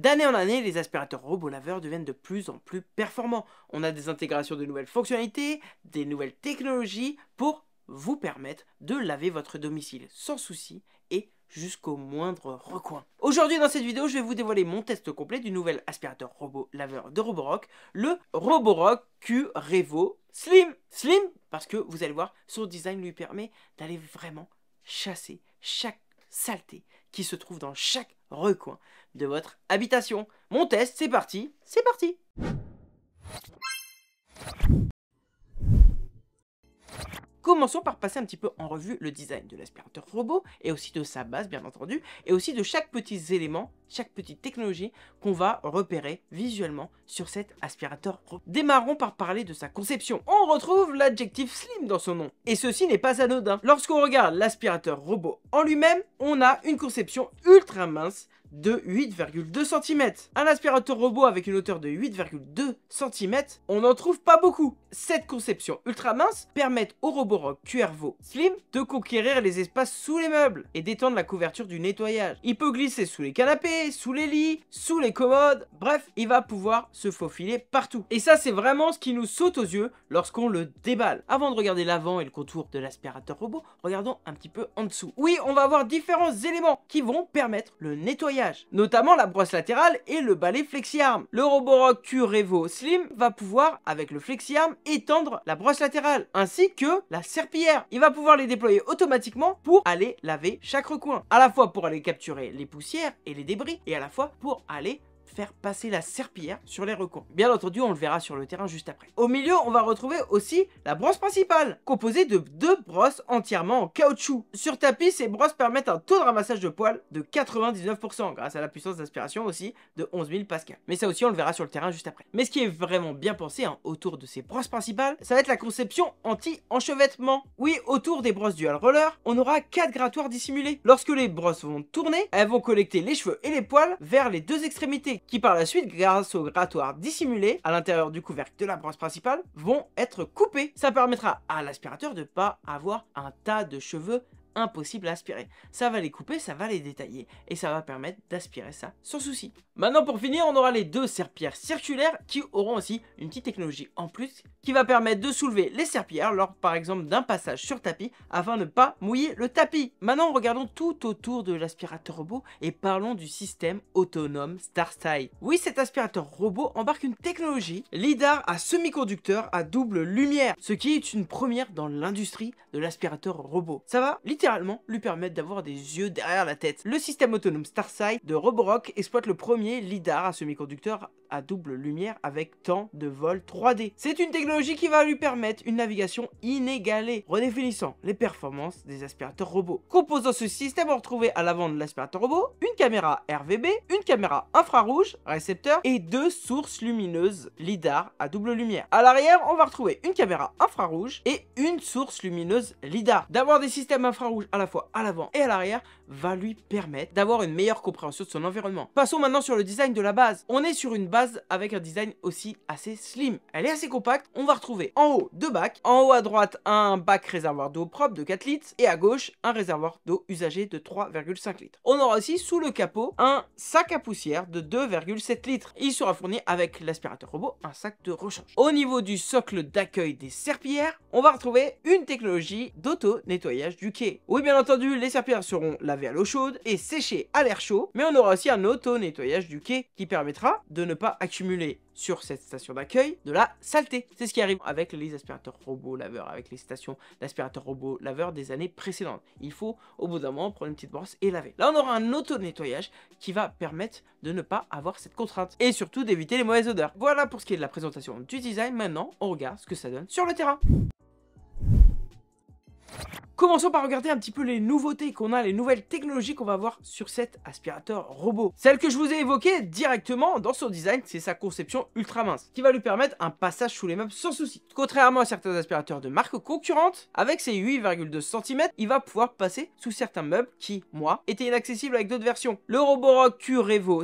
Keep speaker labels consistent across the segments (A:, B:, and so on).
A: D'année en année, les aspirateurs robot laveurs deviennent de plus en plus performants. On a des intégrations de nouvelles fonctionnalités, des nouvelles technologies pour vous permettre de laver votre domicile sans souci et jusqu'au moindre recoin. Aujourd'hui dans cette vidéo, je vais vous dévoiler mon test complet du nouvel aspirateur robot laveur de Roborock, le Roborock Q Revo Slim. Slim parce que vous allez voir, son design lui permet d'aller vraiment chasser chaque saleté, qui se trouve dans chaque recoin de votre habitation. Mon test, c'est parti, c'est parti Commençons par passer un petit peu en revue le design de l'aspirateur robot et aussi de sa base bien entendu et aussi de chaque petit élément, chaque petite technologie qu'on va repérer visuellement sur cet aspirateur robot. Démarrons par parler de sa conception. On retrouve l'adjectif slim dans son nom et ceci n'est pas anodin. Lorsqu'on regarde l'aspirateur robot en lui-même, on a une conception ultra mince de 8,2 cm. Un aspirateur robot avec une hauteur de 8,2 cm, on n'en trouve pas beaucoup. Cette conception ultra mince permet au robot rock Cuervo Slim de conquérir les espaces sous les meubles et d'étendre la couverture du nettoyage. Il peut glisser sous les canapés, sous les lits, sous les commodes, bref, il va pouvoir se faufiler partout. Et ça, c'est vraiment ce qui nous saute aux yeux lorsqu'on le déballe. Avant de regarder l'avant et le contour de l'aspirateur robot, regardons un petit peu en dessous. Oui, on va avoir différents éléments qui vont permettre le nettoyage notamment la brosse latérale et le balai flexi-arm. Le Roborock Q Revo Slim va pouvoir, avec le flexi-arm, étendre la brosse latérale, ainsi que la serpillière. Il va pouvoir les déployer automatiquement pour aller laver chaque recoin, à la fois pour aller capturer les poussières et les débris, et à la fois pour aller faire passer la serpillère sur les recoins. Bien entendu, on le verra sur le terrain juste après. Au milieu, on va retrouver aussi la brosse principale, composée de deux brosses entièrement en caoutchouc. Sur tapis, ces brosses permettent un taux de ramassage de poils de 99%, grâce à la puissance d'aspiration aussi de 11 000 pascal. Mais ça aussi, on le verra sur le terrain juste après. Mais ce qui est vraiment bien pensé hein, autour de ces brosses principales, ça va être la conception anti-enchevêtrement. Oui, autour des brosses dual roller, on aura quatre grattoirs dissimulés. Lorsque les brosses vont tourner, elles vont collecter les cheveux et les poils vers les deux extrémités qui par la suite, grâce au grattoir dissimulé à l'intérieur du couvercle de la brosse principale, vont être coupés. Ça permettra à l'aspirateur de ne pas avoir un tas de cheveux impossible à aspirer. Ça va les couper, ça va les détailler, et ça va permettre d'aspirer ça sans souci. Maintenant pour finir, on aura les deux serpillères circulaires qui auront aussi une petite technologie en plus qui va permettre de soulever les serpillères lors par exemple d'un passage sur tapis afin de ne pas mouiller le tapis. Maintenant regardons tout autour de l'aspirateur robot et parlons du système autonome StarStyle. Oui cet aspirateur robot embarque une technologie LIDAR à semi-conducteur à double lumière, ce qui est une première dans l'industrie de l'aspirateur robot. Ça va littéralement lui permettre d'avoir des yeux derrière la tête. Le système autonome StarSight de Roborock exploite le premier LIDAR à semi-conducteur à double lumière avec temps de vol 3D. C'est une technologie qui va lui permettre une navigation inégalée, redéfinissant les performances des aspirateurs robots. Composant ce système, on retrouver à l'avant de l'aspirateur robot une caméra RVB, une caméra infrarouge, récepteur et deux sources lumineuses LIDAR à double lumière. À l'arrière, on va retrouver une caméra infrarouge et une source lumineuse LIDAR. D'avoir des systèmes infrarouges à la fois à l'avant et à l'arrière va lui permettre d'avoir une meilleure compréhension de son environnement. Passons maintenant sur le design de la base. On est sur une base avec un design aussi assez slim. Elle est assez compacte. On va retrouver en haut deux bacs. En haut à droite, un bac réservoir d'eau propre de 4 litres. Et à gauche, un réservoir d'eau usagée de 3,5 litres. On aura aussi sous le capot un sac à poussière de 2,7 litres. Il sera fourni avec l'aspirateur robot, un sac de rechange. Au niveau du socle d'accueil des serpillères, on va retrouver une technologie d'auto-nettoyage du quai. Oui, bien entendu, les serpillères seront la à l'eau chaude et sécher à l'air chaud, mais on aura aussi un auto-nettoyage du quai qui permettra de ne pas accumuler sur cette station d'accueil de la saleté. C'est ce qui arrive avec les aspirateurs robots laveurs, avec les stations d'aspirateurs robots laveurs des années précédentes. Il faut au bout d'un moment prendre une petite brosse et laver. Là on aura un auto-nettoyage qui va permettre de ne pas avoir cette contrainte et surtout d'éviter les mauvaises odeurs. Voilà pour ce qui est de la présentation du design. Maintenant on regarde ce que ça donne sur le terrain. Commençons par regarder un petit peu les nouveautés qu'on a, les nouvelles technologies qu'on va avoir sur cet aspirateur robot. Celle que je vous ai évoquée directement dans son design, c'est sa conception ultra mince, qui va lui permettre un passage sous les meubles sans souci. Contrairement à certains aspirateurs de marques concurrentes, avec ses 8,2 cm, il va pouvoir passer sous certains meubles qui, moi, étaient inaccessibles avec d'autres versions. Le Roborock q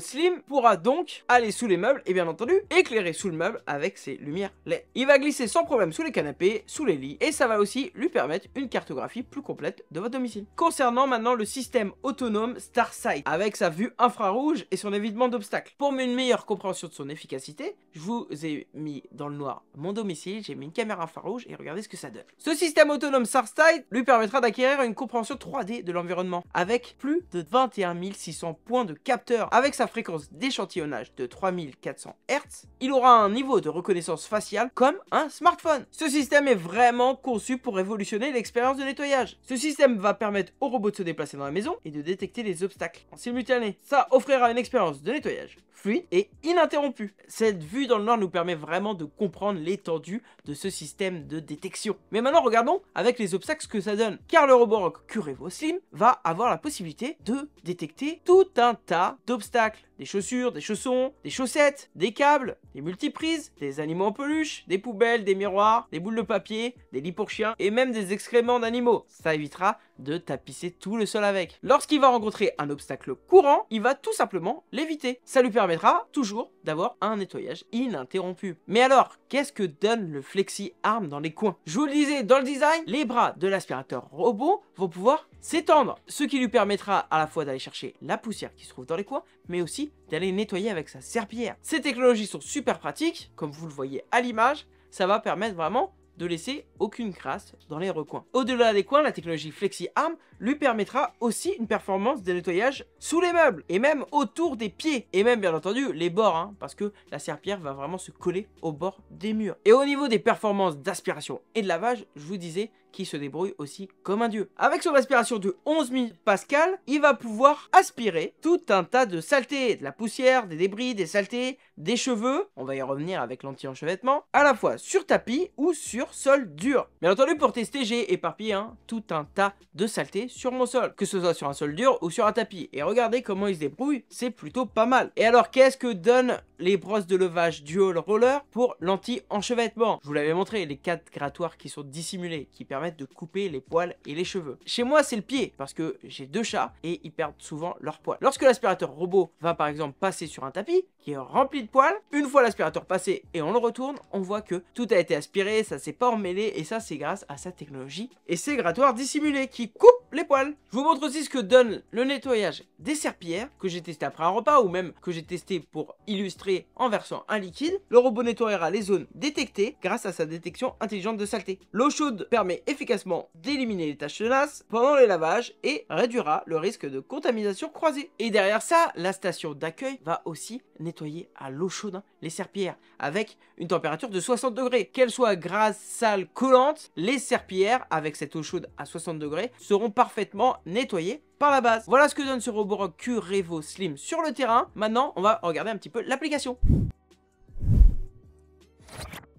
A: Slim pourra donc aller sous les meubles et bien entendu éclairer sous le meuble avec ses lumières LED. Il va glisser sans problème sous les canapés, sous les lits et ça va aussi lui permettre une cartographie plus complète de votre domicile. Concernant maintenant le système autonome Starsight, avec sa vue infrarouge et son évitement d'obstacles. Pour une meilleure compréhension de son efficacité, je vous ai mis dans le noir mon domicile, j'ai mis une caméra infrarouge et regardez ce que ça donne. Ce système autonome Starsight lui permettra d'acquérir une compréhension 3D de l'environnement, avec plus de 21 600 points de capteur. Avec sa fréquence d'échantillonnage de 3400 Hz, il aura un niveau de reconnaissance faciale comme un smartphone. Ce système est vraiment conçu pour révolutionner l'expérience de nettoyage ce système va permettre au robot de se déplacer dans la maison et de détecter les obstacles en simultané. Ça offrira une expérience de nettoyage fluide et ininterrompue. Cette vue dans le noir nous permet vraiment de comprendre l'étendue de ce système de détection. Mais maintenant regardons avec les obstacles ce que ça donne. Car le robot Rock Curevo Slim va avoir la possibilité de détecter tout un tas d'obstacles des chaussures, des chaussons, des chaussettes, des câbles, des multiprises, des animaux en peluche, des poubelles, des miroirs, des boules de papier, des lits pour chiens et même des excréments d'animaux. Ça évitera de tapisser tout le sol avec. Lorsqu'il va rencontrer un obstacle courant, il va tout simplement l'éviter. Ça lui permettra toujours d'avoir un nettoyage ininterrompu. Mais alors, qu'est-ce que donne le flexi-arm dans les coins Je vous le disais, dans le design, les bras de l'aspirateur robot vont pouvoir s'étendre, ce qui lui permettra à la fois d'aller chercher la poussière qui se trouve dans les coins, mais aussi d'aller nettoyer avec sa serpillière. Ces technologies sont super pratiques, comme vous le voyez à l'image, ça va permettre vraiment de laisser aucune crasse dans les recoins. Au-delà des coins, la technologie FlexiArm lui permettra aussi une performance de nettoyage sous les meubles et même autour des pieds et même bien entendu les bords hein, parce que la serpillère va vraiment se coller au bord des murs. Et au niveau des performances d'aspiration et de lavage, je vous disais se débrouille aussi comme un dieu. Avec son aspiration de 11 000 pascal, il va pouvoir aspirer tout un tas de saletés, de la poussière, des débris, des saletés, des cheveux, on va y revenir avec l'anti-enchevêtrement, à la fois sur tapis ou sur sol dur. Bien entendu, pour tester, j'ai éparpillé hein, tout un tas de saletés sur mon sol, que ce soit sur un sol dur ou sur un tapis. Et regardez comment il se débrouille, c'est plutôt pas mal. Et alors, qu'est-ce que donnent les brosses de levage dual roller pour l'anti-enchevêtrement Je vous l'avais montré, les quatre grattoirs qui sont dissimulés, qui permettent de couper les poils et les cheveux. Chez moi, c'est le pied parce que j'ai deux chats et ils perdent souvent leurs poils. Lorsque l'aspirateur robot va par exemple passer sur un tapis qui est rempli de poils, une fois l'aspirateur passé et on le retourne, on voit que tout a été aspiré, ça s'est pas emmêlé et ça c'est grâce à sa technologie et ses grattoirs dissimulés qui coupent les poils. Je vous montre aussi ce que donne le nettoyage des serpillères que j'ai testé après un repas ou même que j'ai testé pour illustrer en versant un liquide. Le robot nettoyera les zones détectées grâce à sa détection intelligente de saleté. L'eau chaude permet efficacement d'éliminer les taches de tenaces pendant les lavages et réduira le risque de contamination croisée. Et derrière ça, la station d'accueil va aussi nettoyer à l'eau chaude hein, les serpillères avec une température de 60 degrés. Qu'elles soient grasses, sales, collantes, les serpillères avec cette eau chaude à 60 degrés seront parfaitement nettoyées par la base. Voilà ce que donne ce robot Q Slim sur le terrain. Maintenant, on va regarder un petit peu l'application.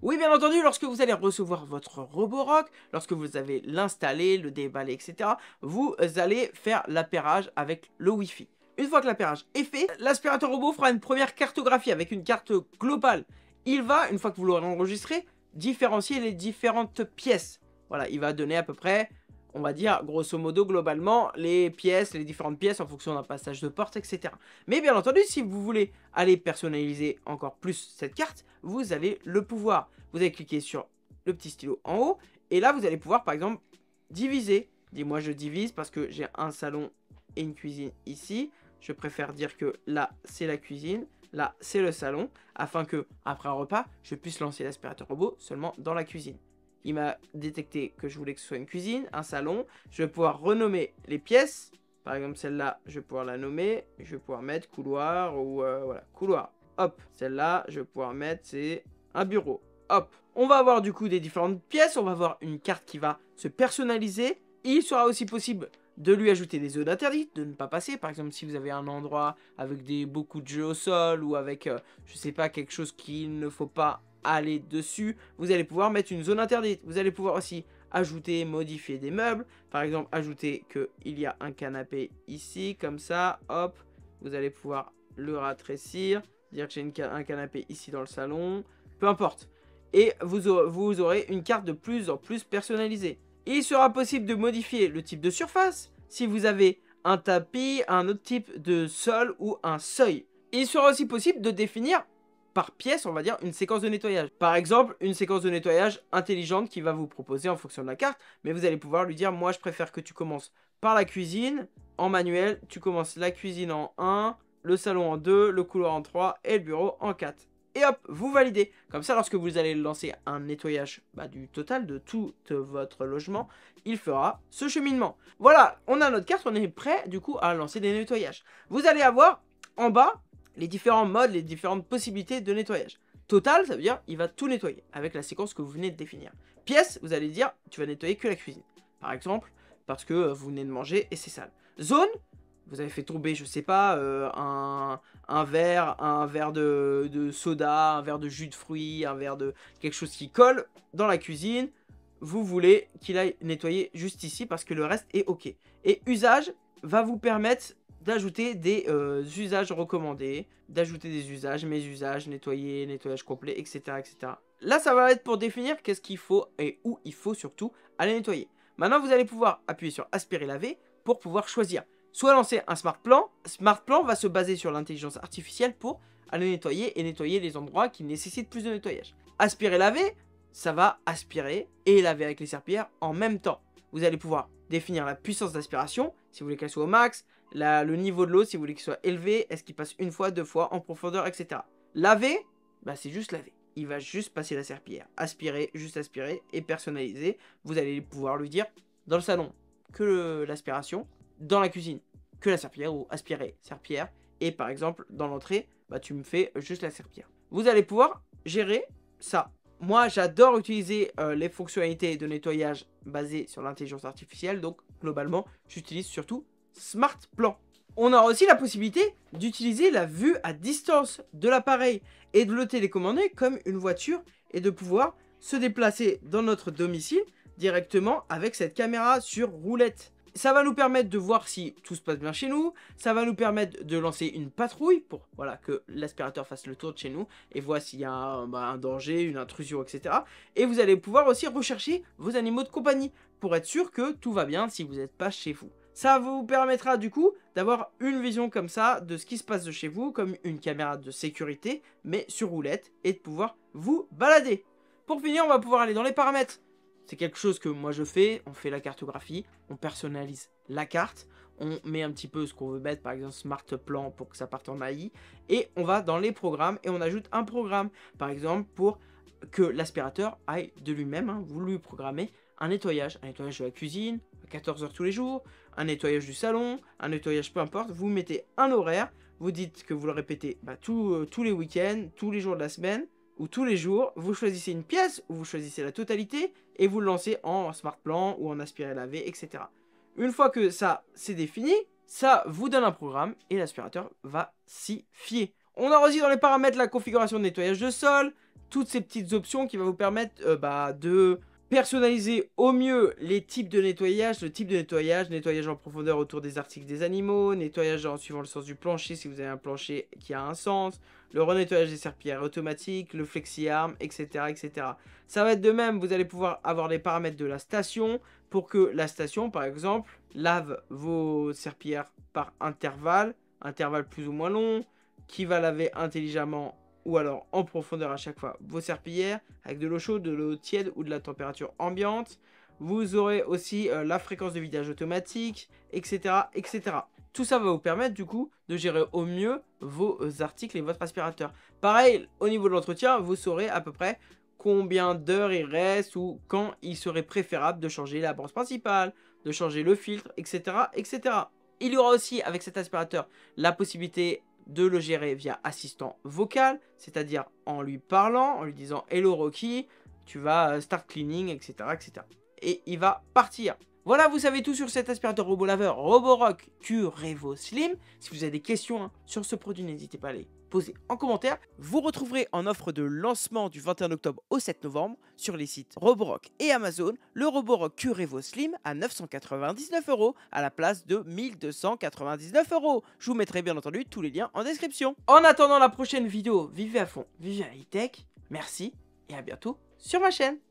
A: Oui, bien entendu, lorsque vous allez recevoir votre Roborock, lorsque vous avez l'installé, le déballé, etc., vous allez faire l'appairage avec le Wi-Fi. Une fois que l'appairage est fait, l'aspirateur robot fera une première cartographie avec une carte globale. Il va, une fois que vous l'aurez enregistré, différencier les différentes pièces. Voilà, il va donner à peu près on va dire, grosso modo, globalement, les pièces, les différentes pièces en fonction d'un passage de porte, etc. Mais bien entendu, si vous voulez aller personnaliser encore plus cette carte, vous allez le pouvoir. Vous allez cliquer sur le petit stylo en haut, et là, vous allez pouvoir, par exemple, diviser. Dis-moi, je divise parce que j'ai un salon et une cuisine ici. Je préfère dire que là, c'est la cuisine, là, c'est le salon, afin que, après un repas, je puisse lancer l'aspirateur robot seulement dans la cuisine il m'a détecté que je voulais que ce soit une cuisine, un salon. Je vais pouvoir renommer les pièces. Par exemple, celle-là, je vais pouvoir la nommer. Je vais pouvoir mettre couloir ou euh, voilà, couloir. Hop, celle-là, je vais pouvoir mettre, c'est un bureau. Hop, on va avoir du coup des différentes pièces. On va avoir une carte qui va se personnaliser. Il sera aussi possible de lui ajouter des zones interdites, de ne pas passer. Par exemple, si vous avez un endroit avec des, beaucoup de jeux au sol ou avec, je euh, je sais pas, quelque chose qu'il ne faut pas aller dessus, vous allez pouvoir mettre une zone interdite. Vous allez pouvoir aussi ajouter, modifier des meubles. Par exemple, ajouter qu'il y a un canapé ici, comme ça, hop. Vous allez pouvoir le rattrécir, dire que j'ai un canapé ici dans le salon, peu importe. Et vous, aurez, vous aurez une carte de plus en plus personnalisée. Il sera possible de modifier le type de surface, si vous avez un tapis, un autre type de sol ou un seuil. Il sera aussi possible de définir par pièce, on va dire, une séquence de nettoyage. Par exemple, une séquence de nettoyage intelligente qui va vous proposer en fonction de la carte, mais vous allez pouvoir lui dire, moi je préfère que tu commences par la cuisine, en manuel, tu commences la cuisine en 1, le salon en 2, le couloir en 3 et le bureau en 4 et hop, vous validez. Comme ça, lorsque vous allez lancer un nettoyage bah, du total de tout votre logement, il fera ce cheminement. Voilà, on a notre carte, on est prêt du coup à lancer des nettoyages. Vous allez avoir en bas les différents modes, les différentes possibilités de nettoyage. Total, ça veut dire il va tout nettoyer avec la séquence que vous venez de définir. Pièce, vous allez dire tu vas nettoyer que la cuisine, par exemple, parce que euh, vous venez de manger et c'est sale. Zone, vous avez fait tomber, je sais pas, euh, un, verre, un verre de, de, soda, un verre de jus de fruits, un verre de quelque chose qui colle dans la cuisine. Vous voulez qu'il aille nettoyer juste ici parce que le reste est OK. Et usage va vous permettre d'ajouter des euh, usages recommandés, d'ajouter des usages, mes usages, nettoyer, nettoyage complet, etc. etc. Là, ça va être pour définir qu'est-ce qu'il faut et où il faut surtout aller nettoyer. Maintenant, vous allez pouvoir appuyer sur aspirer laver pour pouvoir choisir. Soit lancer un smart plan. Smart plan va se baser sur l'intelligence artificielle pour aller nettoyer et nettoyer les endroits qui nécessitent plus de nettoyage. Aspirer laver, ça va aspirer et laver avec les serpillères en même temps. Vous allez pouvoir définir la puissance d'aspiration, si vous voulez qu'elle soit au max, le niveau de l'eau, si vous voulez qu'il soit élevé, est-ce qu'il passe une fois, deux fois, en profondeur, etc. Laver, bah c'est juste laver. Il va juste passer la serpillère Aspirer, juste aspirer et personnaliser. Vous allez pouvoir lui dire dans le salon que l'aspiration, dans la cuisine que la serpillère ou aspirer serpillière. Et par exemple, dans l'entrée, bah tu me fais juste la serpillière. Vous allez pouvoir gérer ça. Moi, j'adore utiliser euh, les fonctionnalités de nettoyage basées sur l'intelligence artificielle. Donc, globalement, j'utilise surtout Smart Plan. On a aussi la possibilité d'utiliser la vue à distance de l'appareil et de le télécommander comme une voiture et de pouvoir se déplacer dans notre domicile directement avec cette caméra sur roulette. Ça va nous permettre de voir si tout se passe bien chez nous, ça va nous permettre de lancer une patrouille pour voilà, que l'aspirateur fasse le tour de chez nous et voit s'il y a un bah, danger, une intrusion, etc. Et vous allez pouvoir aussi rechercher vos animaux de compagnie pour être sûr que tout va bien si vous n'êtes pas chez vous. Ça vous permettra du coup d'avoir une vision comme ça de ce qui se passe de chez vous, comme une caméra de sécurité, mais sur roulette, et de pouvoir vous balader. Pour finir, on va pouvoir aller dans les paramètres. C'est quelque chose que moi je fais, on fait la cartographie, on personnalise la carte, on met un petit peu ce qu'on veut mettre, par exemple Smart Plan pour que ça parte en AI, et on va dans les programmes et on ajoute un programme, par exemple pour que l'aspirateur aille de lui-même, hein, vous lui programmez un nettoyage, un nettoyage de la cuisine, à 14 heures tous les jours, un nettoyage du salon, un nettoyage peu importe, vous mettez un horaire, vous dites que vous le répétez bah, euh, tous les week-ends, tous les jours de la semaine, ou tous les jours, vous choisissez une pièce, ou vous choisissez la totalité, et vous le lancez en smart plan, ou en aspiré lavé, etc. Une fois que ça c'est défini, ça vous donne un programme, et l'aspirateur va s'y fier. On a aussi dans les paramètres la configuration de nettoyage de sol, toutes ces petites options qui vont vous permettre euh, bah, de personnaliser au mieux les types de nettoyage, le type de nettoyage, nettoyage en profondeur autour des articles des animaux, nettoyage en suivant le sens du plancher si vous avez un plancher qui a un sens, le renettoyage des serpillères automatiques, le flexi arme etc., etc. Ça va être de même, vous allez pouvoir avoir les paramètres de la station pour que la station, par exemple, lave vos serpillères par intervalle, intervalle plus ou moins long, qui va laver intelligemment ou alors en profondeur à chaque fois vos serpillères avec de l'eau chaude, de l'eau tiède ou de la température ambiante. Vous aurez aussi euh, la fréquence de vidage automatique, etc., etc. Tout ça va vous permettre du coup de gérer au mieux vos euh, articles et votre aspirateur. Pareil, au niveau de l'entretien, vous saurez à peu près combien d'heures il reste ou quand il serait préférable de changer la branche principale, de changer le filtre, etc., etc. Il y aura aussi avec cet aspirateur la possibilité de le gérer via assistant vocal, c'est-à-dire en lui parlant, en lui disant Hello Rocky, tu vas euh, start cleaning, etc. etc. Et il va partir. Voilà, vous savez tout sur cet aspirateur robot laveur Roborock Revo Slim. Si vous avez des questions hein, sur ce produit, n'hésitez pas à les posez en commentaire. Vous retrouverez en offre de lancement du 21 octobre au 7 novembre sur les sites Roborock et Amazon le Roborock Curevo Slim à 999 euros à la place de 1299 euros. Je vous mettrai bien entendu tous les liens en description. En attendant la prochaine vidéo, vivez à fond, vivez à high e tech Merci et à bientôt sur ma chaîne.